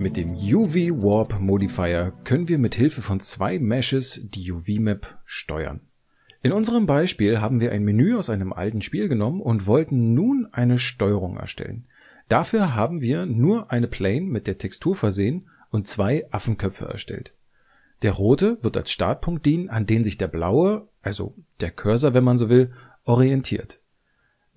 Mit dem UV Warp Modifier können wir mit Hilfe von zwei Meshes die UV Map steuern. In unserem Beispiel haben wir ein Menü aus einem alten Spiel genommen und wollten nun eine Steuerung erstellen. Dafür haben wir nur eine Plane mit der Textur versehen und zwei Affenköpfe erstellt. Der rote wird als Startpunkt dienen, an den sich der blaue, also der Cursor, wenn man so will, orientiert.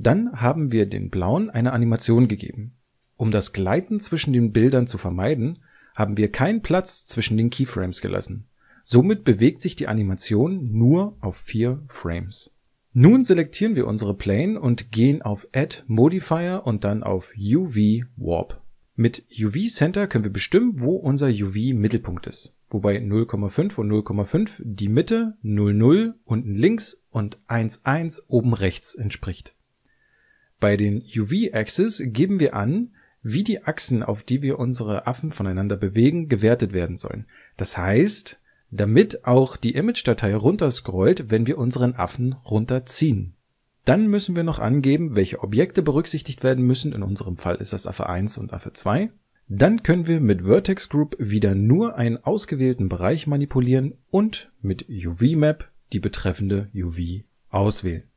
Dann haben wir den blauen eine Animation gegeben. Um das Gleiten zwischen den Bildern zu vermeiden, haben wir keinen Platz zwischen den Keyframes gelassen. Somit bewegt sich die Animation nur auf vier Frames. Nun selektieren wir unsere Plane und gehen auf Add Modifier und dann auf UV Warp. Mit UV Center können wir bestimmen, wo unser UV Mittelpunkt ist. Wobei 0,5 und 0,5 die Mitte, 00 unten links und 1,1 oben rechts entspricht. Bei den UV-Axes geben wir an, wie die Achsen, auf die wir unsere Affen voneinander bewegen, gewertet werden sollen. Das heißt, damit auch die Image-Datei runterscrollt, wenn wir unseren Affen runterziehen. Dann müssen wir noch angeben, welche Objekte berücksichtigt werden müssen. In unserem Fall ist das Affe 1 und Affe 2. Dann können wir mit Vertex Group wieder nur einen ausgewählten Bereich manipulieren und mit UV Map die betreffende UV auswählen.